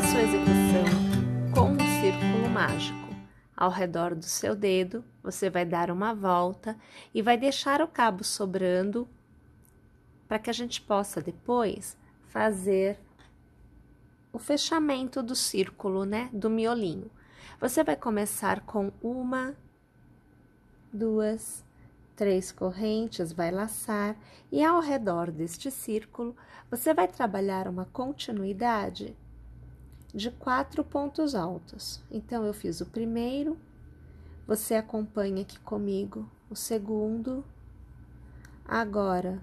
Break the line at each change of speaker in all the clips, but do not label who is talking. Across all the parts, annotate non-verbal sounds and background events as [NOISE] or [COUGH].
a sua execução com um círculo mágico. Ao redor do seu dedo, você vai dar uma volta e vai deixar o cabo sobrando para que a gente possa depois fazer o fechamento do círculo, né, do miolinho. Você vai começar com uma, duas, três correntes, vai laçar e ao redor deste círculo você vai trabalhar uma continuidade de quatro pontos altos. Então, eu fiz o primeiro, você acompanha aqui comigo o segundo, agora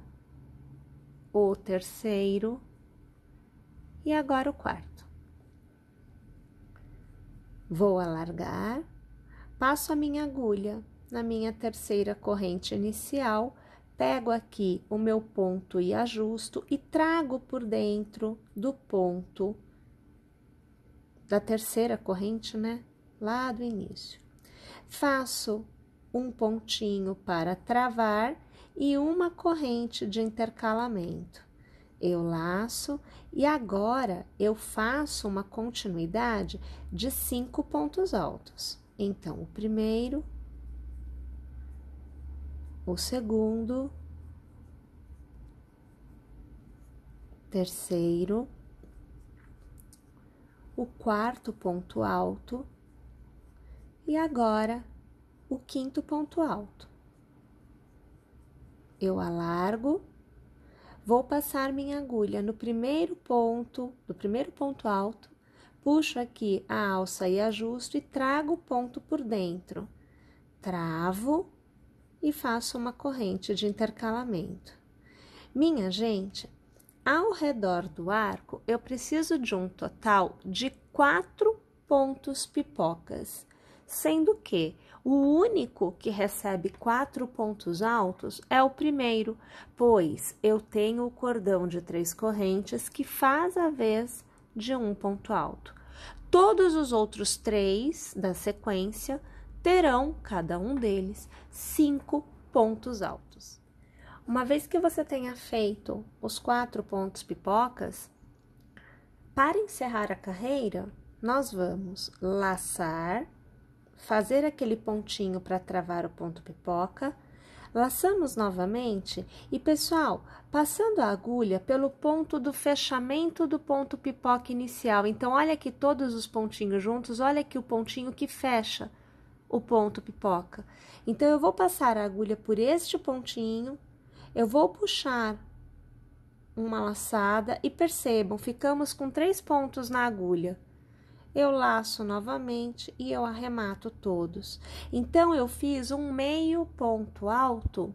o terceiro e agora o quarto. Vou alargar, passo a minha agulha na minha terceira corrente inicial, pego aqui o meu ponto e ajusto e trago por dentro do ponto da terceira corrente, né? Lá do início. Faço um pontinho para travar e uma corrente de intercalamento. Eu laço e agora eu faço uma continuidade de cinco pontos altos. Então, o primeiro, o segundo, terceiro, o quarto ponto alto e agora o quinto ponto alto. Eu alargo, vou passar minha agulha no primeiro ponto, do primeiro ponto alto, puxo aqui a alça e ajusto e trago o ponto por dentro. Travo e faço uma corrente de intercalamento. Minha gente, ao redor do arco, eu preciso de um total de quatro pontos pipocas, sendo que o único que recebe quatro pontos altos é o primeiro, pois eu tenho o cordão de três correntes que faz a vez de um ponto alto. Todos os outros três da sequência terão, cada um deles, cinco pontos altos. Uma vez que você tenha feito os quatro pontos pipocas, para encerrar a carreira, nós vamos laçar, fazer aquele pontinho para travar o ponto pipoca, laçamos novamente e, pessoal, passando a agulha pelo ponto do fechamento do ponto pipoca inicial. Então, olha aqui todos os pontinhos juntos, olha aqui o pontinho que fecha o ponto pipoca. Então, eu vou passar a agulha por este pontinho, eu vou puxar uma laçada e percebam, ficamos com três pontos na agulha. Eu laço novamente e eu arremato todos. Então, eu fiz um meio ponto alto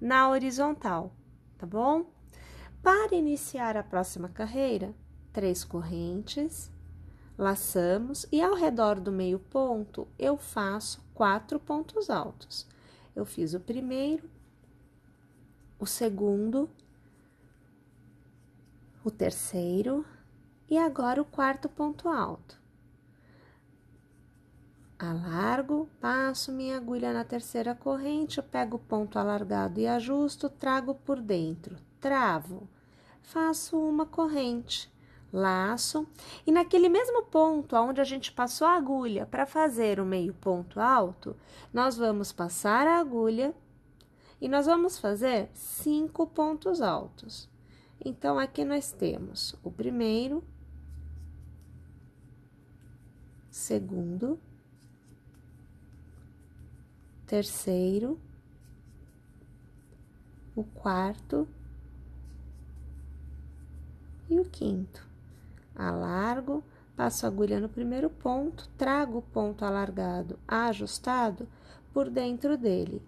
na horizontal, tá bom? Para iniciar a próxima carreira, três correntes, laçamos e ao redor do meio ponto eu faço quatro pontos altos. Eu fiz o primeiro, o segundo, o terceiro e agora o quarto ponto alto. Alargo, passo minha agulha na terceira corrente, pego o ponto alargado e ajusto, trago por dentro, travo, faço uma corrente, laço e naquele mesmo ponto onde a gente passou a agulha para fazer o meio ponto alto, nós vamos passar a agulha e nós vamos fazer cinco pontos altos. Então, aqui nós temos o primeiro, segundo, terceiro, o quarto e o quinto. Alargo, passo a agulha no primeiro ponto, trago o ponto alargado ajustado por dentro dele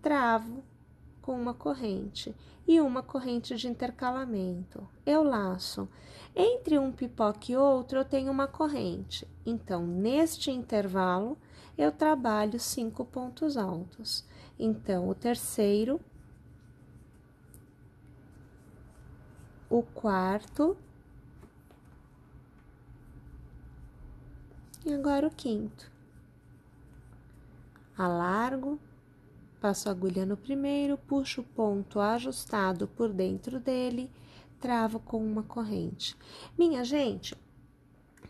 travo com uma corrente e uma corrente de intercalamento. Eu laço. Entre um pipoca e outro, eu tenho uma corrente. Então, neste intervalo, eu trabalho cinco pontos altos. Então, o terceiro, o quarto e agora o quinto. Alargo, Passo a agulha no primeiro, puxo o ponto ajustado por dentro dele, travo com uma corrente. Minha gente,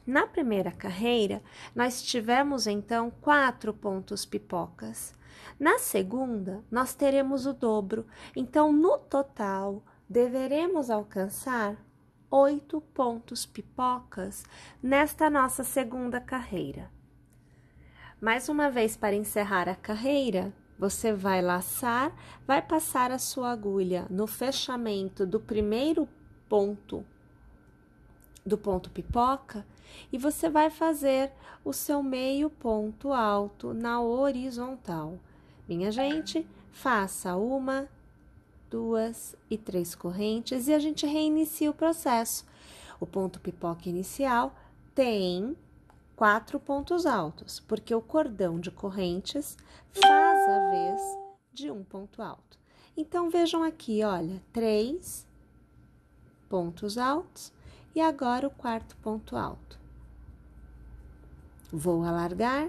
na primeira carreira, nós tivemos então quatro pontos pipocas. Na segunda, nós teremos o dobro, então no total deveremos alcançar oito pontos pipocas nesta nossa segunda carreira. Mais uma vez, para encerrar a carreira, você vai laçar, vai passar a sua agulha no fechamento do primeiro ponto do ponto pipoca e você vai fazer o seu meio ponto alto na horizontal. Minha gente, faça uma, duas e três correntes e a gente reinicia o processo. O ponto pipoca inicial tem quatro pontos altos, porque o cordão de correntes faz a vez de um ponto alto. Então vejam aqui, olha, três pontos altos e agora o quarto ponto alto. Vou alargar,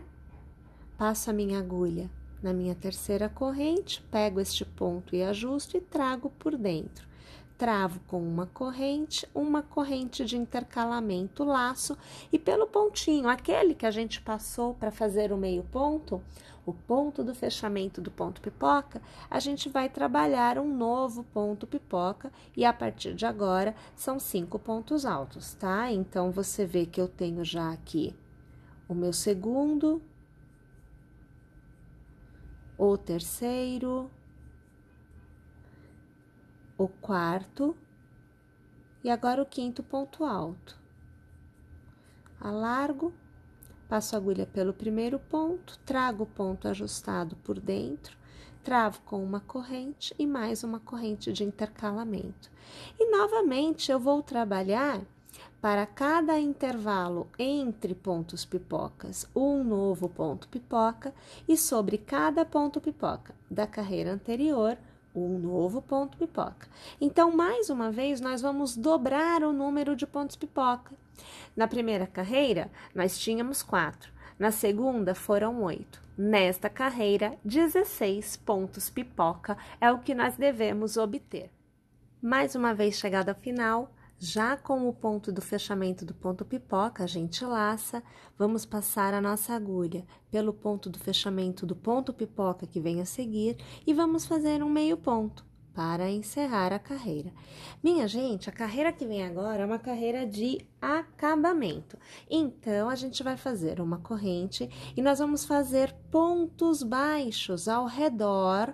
passo a minha agulha na minha terceira corrente, pego este ponto e ajusto e trago por dentro travo com uma corrente, uma corrente de intercalamento, laço e pelo pontinho, aquele que a gente passou para fazer o meio ponto, o ponto do fechamento do ponto pipoca, a gente vai trabalhar um novo ponto pipoca e a partir de agora são cinco pontos altos, tá? Então você vê que eu tenho já aqui o meu segundo, o terceiro, o quarto e agora o quinto ponto alto. Alargo, passo a agulha pelo primeiro ponto, trago o ponto ajustado por dentro, travo com uma corrente e mais uma corrente de intercalamento. E novamente eu vou trabalhar para cada intervalo entre pontos pipocas, um novo ponto pipoca e sobre cada ponto pipoca da carreira anterior, um novo ponto pipoca. Então, mais uma vez, nós vamos dobrar o número de pontos pipoca. Na primeira carreira, nós tínhamos quatro. Na segunda, foram oito. Nesta carreira, 16 pontos pipoca é o que nós devemos obter. Mais uma vez chegada ao final, já com o ponto do fechamento do ponto pipoca, a gente laça, vamos passar a nossa agulha pelo ponto do fechamento do ponto pipoca que vem a seguir e vamos fazer um meio ponto para encerrar a carreira. Minha gente, a carreira que vem agora é uma carreira de acabamento. Então, a gente vai fazer uma corrente e nós vamos fazer pontos baixos ao redor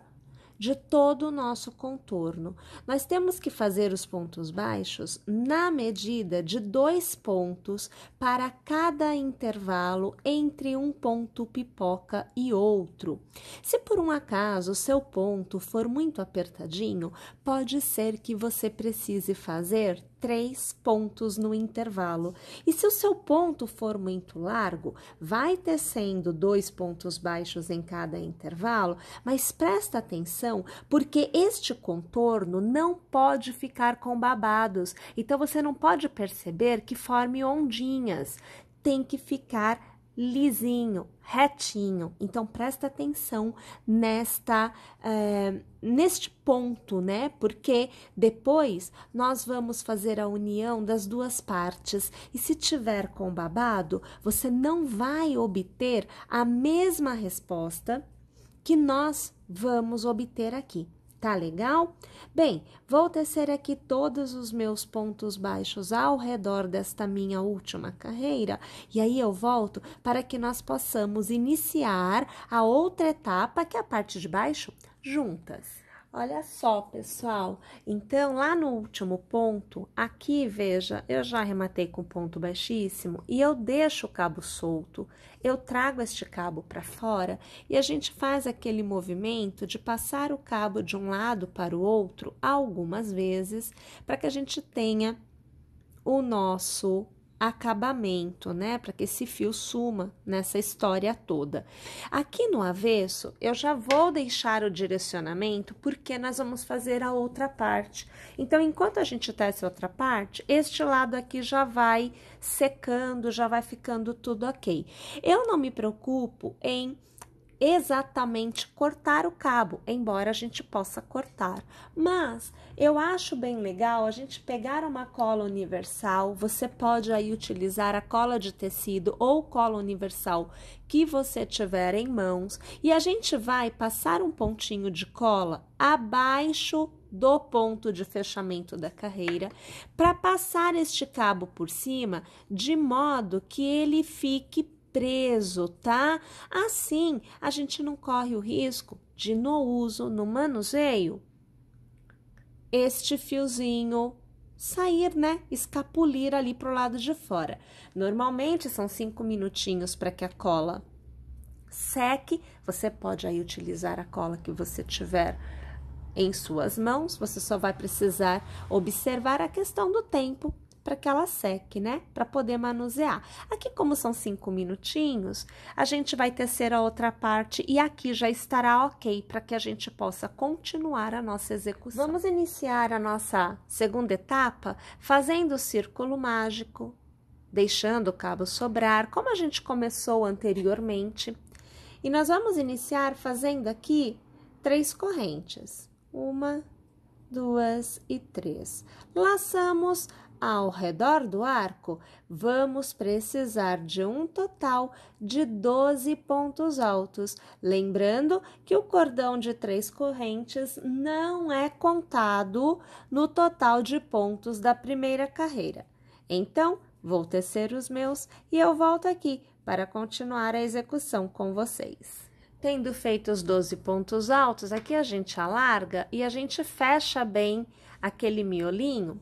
de todo o nosso contorno. Nós temos que fazer os pontos baixos na medida de dois pontos para cada intervalo entre um ponto pipoca e outro. Se por um acaso o seu ponto for muito apertadinho, pode ser que você precise fazer três pontos no intervalo. E se o seu ponto for muito largo, vai tecendo dois pontos baixos em cada intervalo, mas presta atenção porque este contorno não pode ficar com babados. Então você não pode perceber que forme ondinhas. Tem que ficar lisinho, retinho. Então presta atenção nesta é, neste ponto, né? Porque depois nós vamos fazer a união das duas partes e se tiver com babado, você não vai obter a mesma resposta que nós vamos obter aqui. Tá legal? Bem, vou tecer aqui todos os meus pontos baixos ao redor desta minha última carreira e aí eu volto para que nós possamos iniciar a outra etapa, que é a parte de baixo, juntas. Olha só, pessoal. Então, lá no último ponto, aqui, veja, eu já arrematei com ponto baixíssimo e eu deixo o cabo solto. Eu trago este cabo para fora e a gente faz aquele movimento de passar o cabo de um lado para o outro algumas vezes para que a gente tenha o nosso acabamento, né? Para que esse fio suma nessa história toda. Aqui no avesso, eu já vou deixar o direcionamento porque nós vamos fazer a outra parte. Então, enquanto a gente tá essa outra parte, este lado aqui já vai secando, já vai ficando tudo ok. Eu não me preocupo em exatamente cortar o cabo, embora a gente possa cortar. Mas eu acho bem legal a gente pegar uma cola universal. Você pode aí utilizar a cola de tecido ou cola universal que você tiver em mãos e a gente vai passar um pontinho de cola abaixo do ponto de fechamento da carreira para passar este cabo por cima de modo que ele fique preso, tá? Assim, a gente não corre o risco de no uso, no manuseio, este fiozinho sair, né? Escapulir ali pro lado de fora. Normalmente são cinco minutinhos para que a cola seque. Você pode aí utilizar a cola que você tiver em suas mãos. Você só vai precisar observar a questão do tempo para que ela seque, né? Para poder manusear. Aqui, como são cinco minutinhos, a gente vai tecer a outra parte e aqui já estará ok para que a gente possa continuar a nossa execução. Vamos iniciar a nossa segunda etapa fazendo o círculo mágico, deixando o cabo sobrar, como a gente começou anteriormente. E nós vamos iniciar fazendo aqui três correntes. Uma, duas e três. Laçamos ao redor do arco, vamos precisar de um total de 12 pontos altos. Lembrando que o cordão de três correntes não é contado no total de pontos da primeira carreira. Então, vou tecer os meus e eu volto aqui para continuar a execução com vocês. Tendo feito os 12 pontos altos, aqui a gente alarga e a gente fecha bem aquele miolinho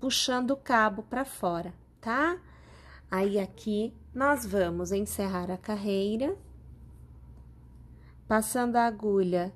puxando o cabo para fora, tá? Aí aqui nós vamos encerrar a carreira, passando a agulha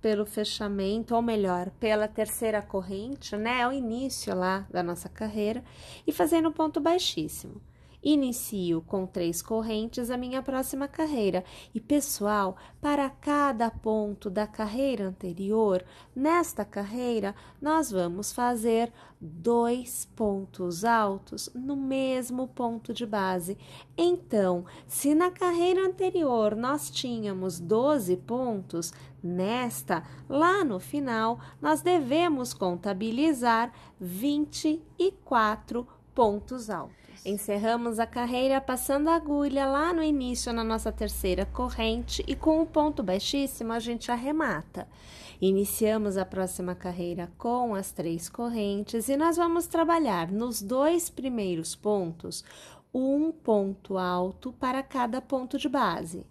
pelo fechamento, ou melhor, pela terceira corrente, né? É o início lá da nossa carreira, e fazendo ponto baixíssimo. Inicio com três correntes a minha próxima carreira. E, pessoal, para cada ponto da carreira anterior, nesta carreira, nós vamos fazer dois pontos altos no mesmo ponto de base. Então, se na carreira anterior nós tínhamos 12 pontos, nesta, lá no final, nós devemos contabilizar 24 pontos altos. Encerramos a carreira passando a agulha lá no início na nossa terceira corrente e com o um ponto baixíssimo a gente arremata. Iniciamos a próxima carreira com as três correntes e nós vamos trabalhar nos dois primeiros pontos um ponto alto para cada ponto de base.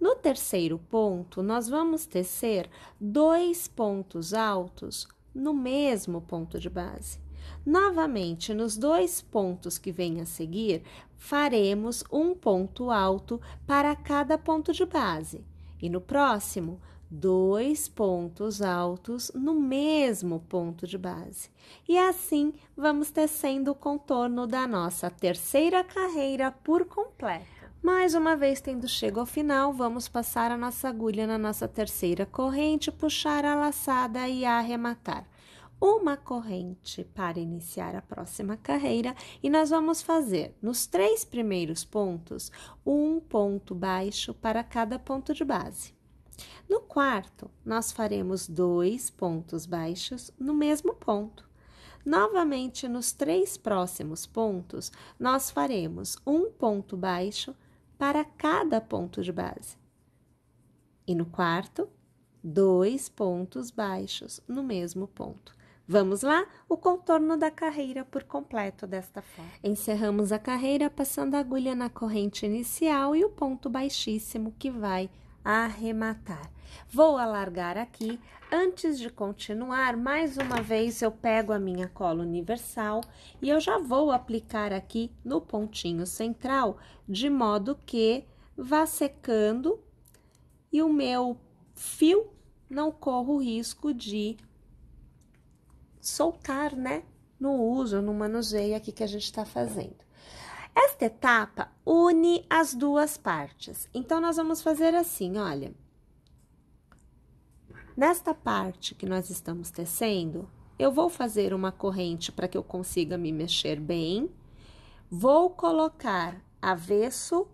No terceiro ponto, nós vamos tecer dois pontos altos no mesmo ponto de base. Novamente, nos dois pontos que vêm a seguir, faremos um ponto alto para cada ponto de base. E no próximo, dois pontos altos no mesmo ponto de base. E assim vamos tecendo o contorno da nossa terceira carreira por completo. Mais uma vez, tendo chego ao final, vamos passar a nossa agulha na nossa terceira corrente, puxar a laçada e arrematar uma corrente para iniciar a próxima carreira e nós vamos fazer nos três primeiros pontos um ponto baixo para cada ponto de base. No quarto, nós faremos dois pontos baixos no mesmo ponto. Novamente, nos três próximos pontos, nós faremos um ponto baixo para cada ponto de base. E no quarto, dois pontos baixos no mesmo ponto. Vamos lá? O contorno da carreira por completo desta forma. Encerramos a carreira passando a agulha na corrente inicial e o ponto baixíssimo que vai arrematar. Vou alargar aqui. Antes de continuar, mais uma vez eu pego a minha cola universal e eu já vou aplicar aqui no pontinho central, de modo que vá secando e o meu fio não corra o risco de soltar, né? No uso, no manuseio aqui que a gente está fazendo. Esta etapa une as duas partes. Então, nós vamos fazer assim, olha. Nesta parte que nós estamos tecendo, eu vou fazer uma corrente para que eu consiga me mexer bem. Vou colocar avesso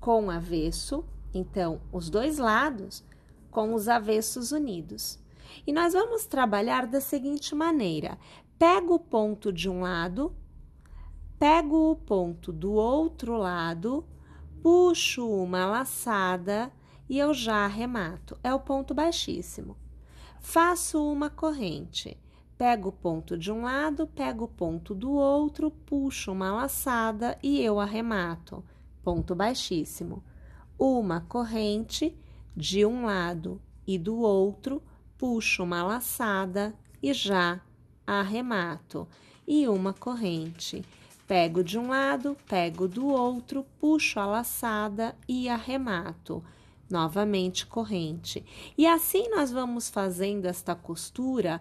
com avesso, então os dois lados com os avessos unidos. E nós vamos trabalhar da seguinte maneira: pego o ponto de um lado, pego o ponto do outro lado, puxo uma laçada e eu já arremato. É o ponto baixíssimo. Faço uma corrente. Pego o ponto de um lado, pego o ponto do outro, puxo uma laçada e eu arremato. Ponto baixíssimo. Uma corrente de um lado e do outro, puxo uma laçada e já arremato, e uma corrente. Pego de um lado, pego do outro, puxo a laçada e arremato. Novamente corrente. E assim nós vamos fazendo esta costura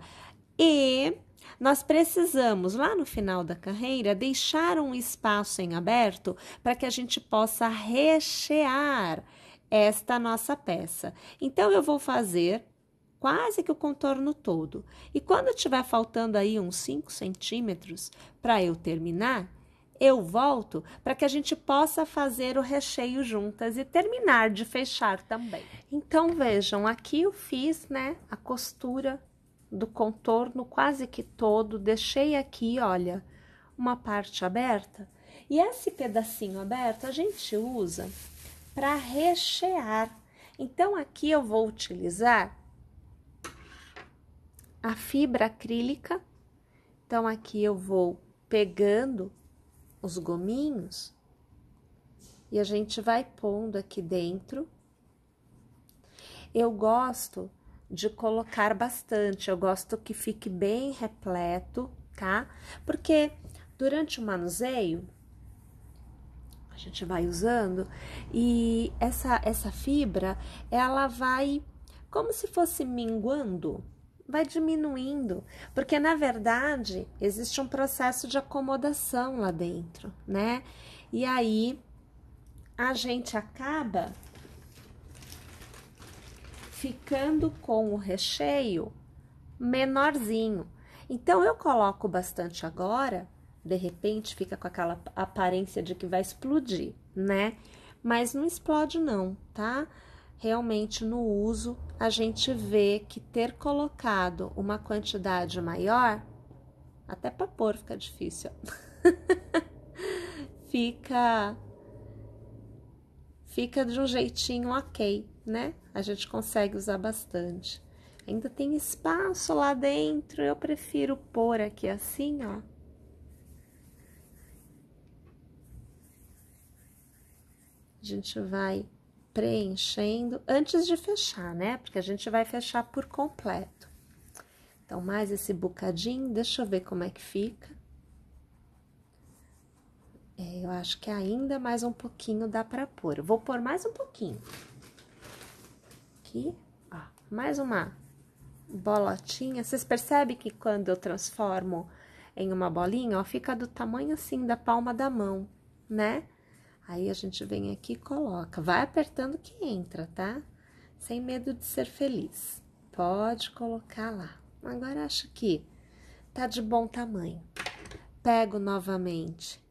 e nós precisamos, lá no final da carreira, deixar um espaço em aberto para que a gente possa rechear esta nossa peça. Então, eu vou fazer quase que o contorno todo. E quando tiver faltando aí uns 5 centímetros para eu terminar, eu volto para que a gente possa fazer o recheio juntas e terminar de fechar também. Então vejam, aqui eu fiz, né, a costura do contorno quase que todo, deixei aqui, olha, uma parte aberta. E esse pedacinho aberto a gente usa para rechear. Então aqui eu vou utilizar a fibra acrílica. Então, aqui eu vou pegando os gominhos e a gente vai pondo aqui dentro. Eu gosto de colocar bastante, eu gosto que fique bem repleto, tá? Porque durante o manuseio a gente vai usando e essa essa fibra, ela vai como se fosse minguando, vai diminuindo, porque na verdade existe um processo de acomodação lá dentro, né? E aí a gente acaba ficando com o recheio menorzinho. Então eu coloco bastante agora, de repente fica com aquela aparência de que vai explodir, né? Mas não explode não, tá? Realmente no uso a gente vê que ter colocado uma quantidade maior, até para pôr fica difícil, [LAUGHS] fica fica de um jeitinho ok, né? A gente consegue usar bastante. Ainda tem espaço lá dentro, eu prefiro pôr aqui assim, ó. A gente vai preenchendo antes de fechar, né? Porque a gente vai fechar por completo. Então, mais esse bocadinho, deixa eu ver como é que fica. É, eu acho que ainda mais um pouquinho dá para pôr. Eu vou pôr mais um pouquinho. Aqui, ó, mais uma bolotinha. Vocês percebem que quando eu transformo em uma bolinha, ó, fica do tamanho assim da palma da mão, né? Aí a gente vem aqui e coloca. Vai apertando que entra, tá? Sem medo de ser feliz. Pode colocar lá. Agora acho que tá de bom tamanho. Pego novamente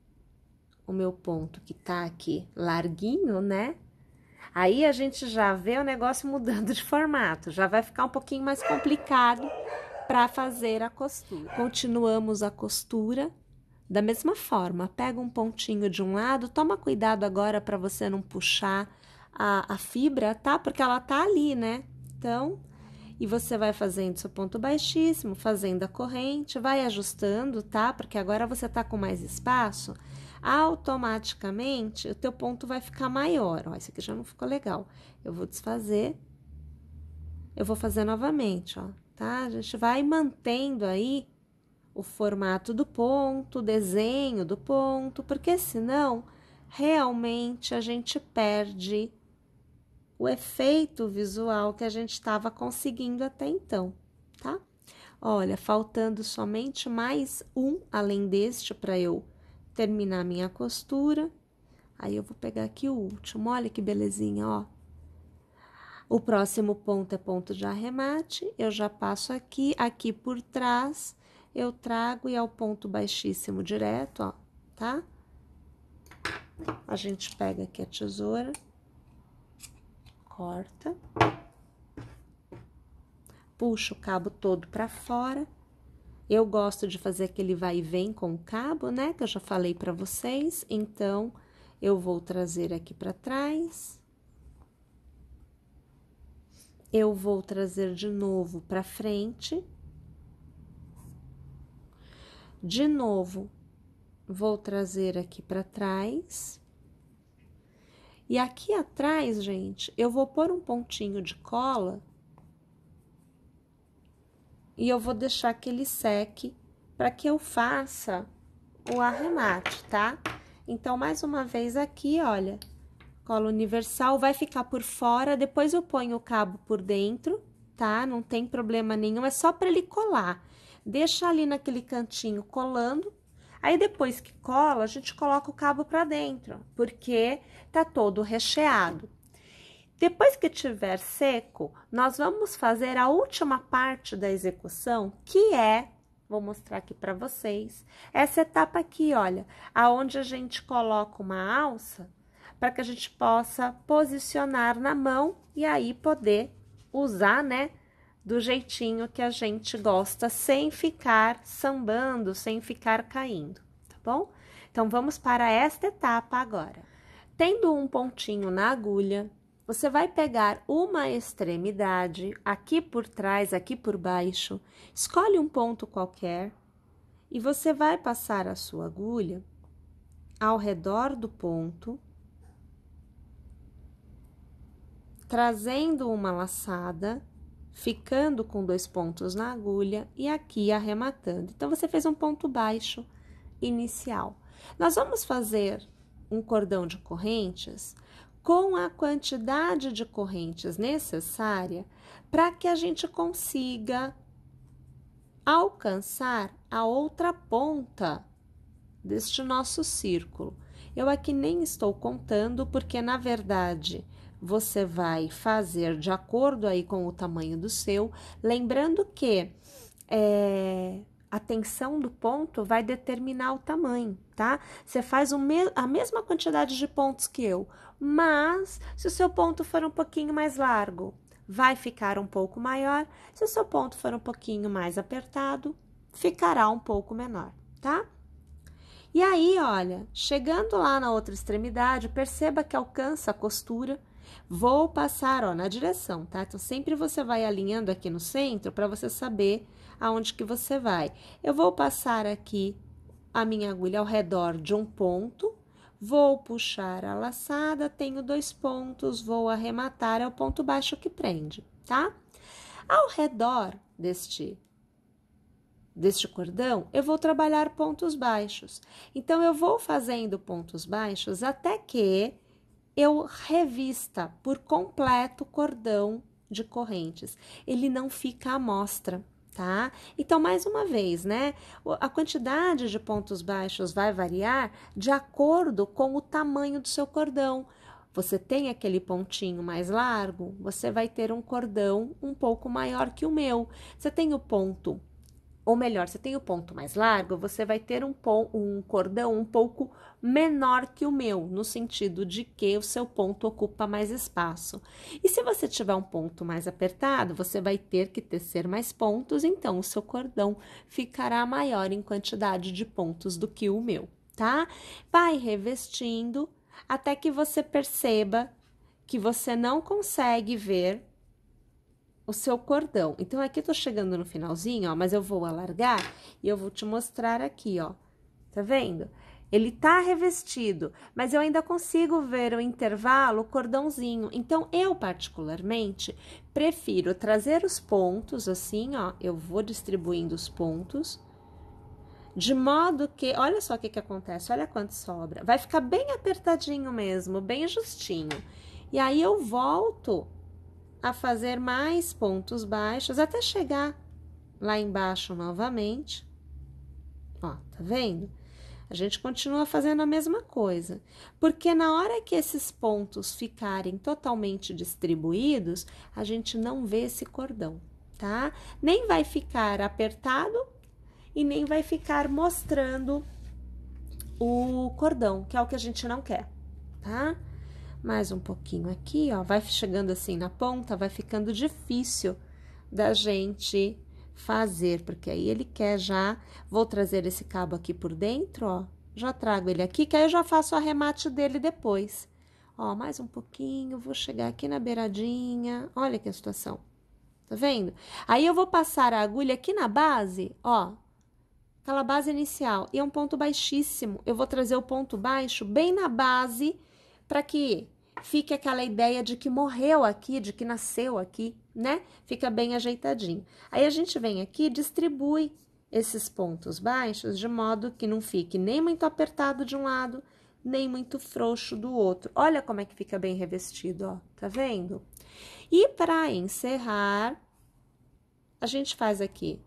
o meu ponto que tá aqui larguinho, né? Aí a gente já vê o negócio mudando de formato, já vai ficar um pouquinho mais complicado para fazer a costura. Continuamos a costura da mesma forma, pega um pontinho de um lado, toma cuidado agora para você não puxar a, a fibra, tá? Porque ela tá ali, né? Então, e você vai fazendo seu ponto baixíssimo, fazendo a corrente, vai ajustando, tá? Porque agora você tá com mais espaço, automaticamente o teu ponto vai ficar maior. Ó, esse aqui já não ficou legal. Eu vou desfazer, eu vou fazer novamente, ó, tá? A gente vai mantendo aí o formato do ponto, o desenho do ponto, porque senão realmente a gente perde o efeito visual que a gente estava conseguindo até então, tá? Olha, faltando somente mais um além deste para eu terminar minha costura. Aí eu vou pegar aqui o último. Olha que belezinha, ó. O próximo ponto é ponto de arremate. Eu já passo aqui, aqui por trás eu trago e ao é ponto baixíssimo direto, ó, tá? A gente pega aqui a tesoura, corta, puxa o cabo todo para fora. Eu gosto de fazer aquele vai e vem com o cabo, né? Que eu já falei para vocês. Então, eu vou trazer aqui para trás. Eu vou trazer de novo para frente de novo, vou trazer aqui para trás. E aqui atrás, gente, eu vou pôr um pontinho de cola e eu vou deixar que ele seque para que eu faça o arremate, tá? Então, mais uma vez aqui, olha, cola universal, vai ficar por fora, depois eu ponho o cabo por dentro, tá? Não tem problema nenhum, é só para ele colar deixa ali naquele cantinho colando. Aí depois que cola, a gente coloca o cabo para dentro, porque tá todo recheado. Depois que tiver seco, nós vamos fazer a última parte da execução, que é, vou mostrar aqui para vocês, essa etapa aqui, olha, aonde a gente coloca uma alça para que a gente possa posicionar na mão e aí poder usar, né, do jeitinho que a gente gosta, sem ficar sambando, sem ficar caindo, tá bom? Então vamos para esta etapa agora. Tendo um pontinho na agulha, você vai pegar uma extremidade aqui por trás, aqui por baixo, escolhe um ponto qualquer e você vai passar a sua agulha ao redor do ponto, trazendo uma laçada ficando com dois pontos na agulha e aqui arrematando. Então, você fez um ponto baixo inicial. Nós vamos fazer um cordão de correntes com a quantidade de correntes necessária para que a gente consiga alcançar a outra ponta deste nosso círculo. Eu aqui nem estou contando porque, na verdade, você vai fazer de acordo aí com o tamanho do seu, lembrando que é, a tensão do ponto vai determinar o tamanho, tá? Você faz me a mesma quantidade de pontos que eu, mas se o seu ponto for um pouquinho mais largo, vai ficar um pouco maior. Se o seu ponto for um pouquinho mais apertado, ficará um pouco menor, tá? E aí, olha, chegando lá na outra extremidade, perceba que alcança a costura Vou passar, ó, na direção, tá? Então, sempre você vai alinhando aqui no centro para você saber aonde que você vai. Eu vou passar aqui a minha agulha ao redor de um ponto, vou puxar a laçada, tenho dois pontos, vou arrematar, é o ponto baixo que prende, tá? Ao redor deste deste cordão, eu vou trabalhar pontos baixos. Então, eu vou fazendo pontos baixos até que eu revista por completo o cordão de correntes. Ele não fica à mostra. Tá? Então, mais uma vez, né? A quantidade de pontos baixos vai variar de acordo com o tamanho do seu cordão. Você tem aquele pontinho mais largo, você vai ter um cordão um pouco maior que o meu. Você tem o ponto ou melhor, você tem o ponto mais largo, você vai ter um, um cordão um pouco menor que o meu, no sentido de que o seu ponto ocupa mais espaço. E se você tiver um ponto mais apertado, você vai ter que tecer mais pontos, então o seu cordão ficará maior em quantidade de pontos do que o meu, tá? Vai revestindo até que você perceba que você não consegue ver o seu cordão. Então, aqui eu tô chegando no finalzinho, ó, mas eu vou alargar e eu vou te mostrar aqui, ó. Tá vendo? Ele tá revestido, mas eu ainda consigo ver o intervalo, o cordãozinho. Então, eu particularmente prefiro trazer os pontos assim, ó. Eu vou distribuindo os pontos. De modo que, olha só o que, que acontece, olha quanto sobra. Vai ficar bem apertadinho mesmo, bem justinho. E aí eu volto a fazer mais pontos baixos até chegar lá embaixo novamente. Ó, tá vendo? A gente continua fazendo a mesma coisa, porque na hora que esses pontos ficarem totalmente distribuídos, a gente não vê esse cordão, tá? Nem vai ficar apertado e nem vai ficar mostrando o cordão, que é o que a gente não quer, tá? mais um pouquinho aqui, ó, vai chegando assim na ponta, vai ficando difícil da gente fazer, porque aí ele quer já, vou trazer esse cabo aqui por dentro, ó, já trago ele aqui, que aí eu já faço o arremate dele depois. Ó, mais um pouquinho, vou chegar aqui na beiradinha, olha que situação, tá vendo? Aí eu vou passar a agulha aqui na base, ó, aquela base inicial, e é um ponto baixíssimo, eu vou trazer o ponto baixo bem na base para que fique aquela ideia de que morreu aqui, de que nasceu aqui, né? Fica bem ajeitadinho. Aí a gente vem aqui e distribui esses pontos baixos de modo que não fique nem muito apertado de um lado, nem muito frouxo do outro. Olha como é que fica bem revestido, ó, tá vendo? E para encerrar, a gente faz aqui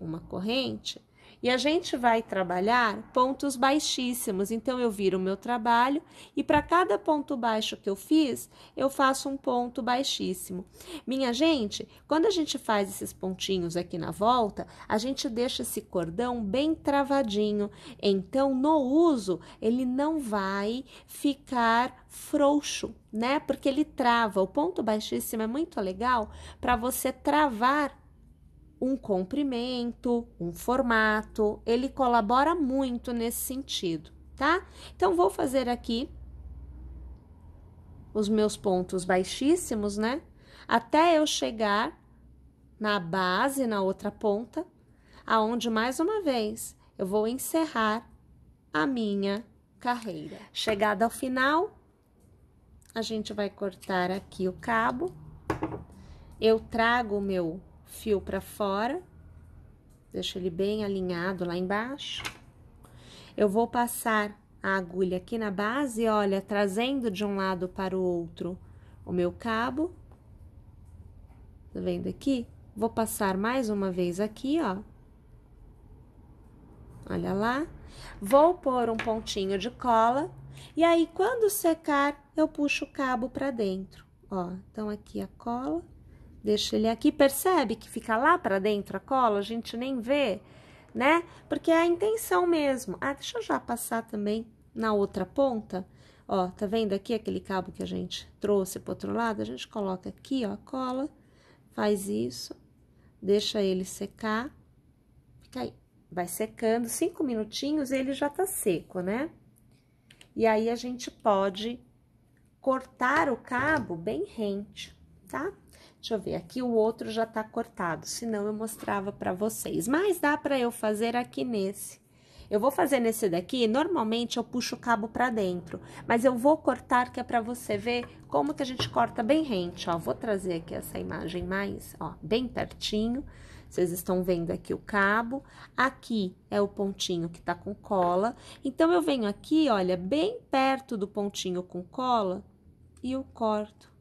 uma corrente e a gente vai trabalhar pontos baixíssimos. Então, eu viro o meu trabalho e para cada ponto baixo que eu fiz, eu faço um ponto baixíssimo. Minha gente, quando a gente faz esses pontinhos aqui na volta, a gente deixa esse cordão bem travadinho. Então, no uso, ele não vai ficar frouxo, né? Porque ele trava. O ponto baixíssimo é muito legal para você travar um comprimento, um formato, ele colabora muito nesse sentido, tá? Então, vou fazer aqui os meus pontos baixíssimos, né? Até eu chegar na base, na outra ponta, aonde mais uma vez eu vou encerrar a minha carreira. Chegada ao final, a gente vai cortar aqui o cabo. Eu trago o meu fio para fora, deixo ele bem alinhado lá embaixo. Eu vou passar a agulha aqui na base, olha, trazendo de um lado para o outro o meu cabo. Tá vendo aqui? Vou passar mais uma vez aqui, ó. Olha lá. Vou pôr um pontinho de cola e aí quando secar eu puxo o cabo para dentro, ó. Então aqui a cola deixa ele aqui, percebe que fica lá para dentro a cola, a gente nem vê, né? Porque é a intenção mesmo. Ah, deixa eu já passar também na outra ponta. Ó, tá vendo aqui aquele cabo que a gente trouxe pro outro lado? A gente coloca aqui, ó, a cola, faz isso, deixa ele secar, fica aí. Vai secando, cinco minutinhos, ele já tá seco, né? E aí, a gente pode cortar o cabo bem rente tá? Deixa eu ver, aqui o outro já tá cortado, senão eu mostrava pra vocês. Mas dá pra eu fazer aqui nesse. Eu vou fazer nesse daqui, normalmente eu puxo o cabo pra dentro, mas eu vou cortar que é pra você ver como que a gente corta bem rente, ó. Vou trazer aqui essa imagem mais, ó, bem pertinho. Vocês estão vendo aqui o cabo, aqui é o pontinho que tá com cola. Então, eu venho aqui, olha, bem perto do pontinho com cola e eu corto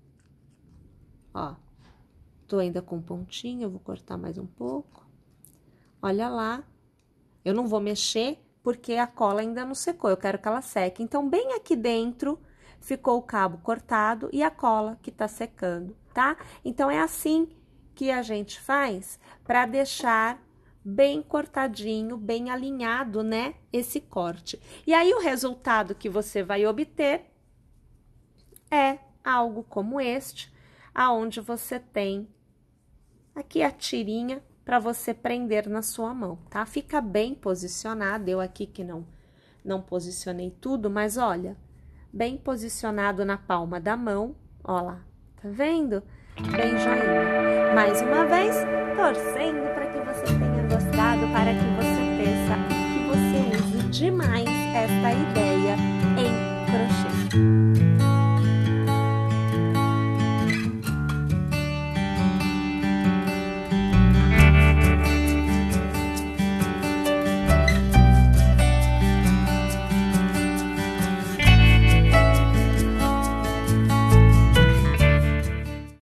Ó, tô ainda com pontinho, vou cortar mais um pouco. Olha lá. Eu não vou mexer porque a cola ainda não secou, eu quero que ela seque. Então, bem aqui dentro ficou o cabo cortado e a cola que tá secando, tá? Então, é assim que a gente faz para deixar bem cortadinho, bem alinhado, né, esse corte. E aí, o resultado que você vai obter é algo como este, aonde você tem aqui a tirinha para você prender na sua mão, tá? Fica bem posicionado. Eu aqui que não não posicionei tudo, mas olha, bem posicionado na palma da mão, ó lá, tá vendo? Bem joinha. Mais uma vez, torcendo para que você tenha gostado, para que você peça que você use demais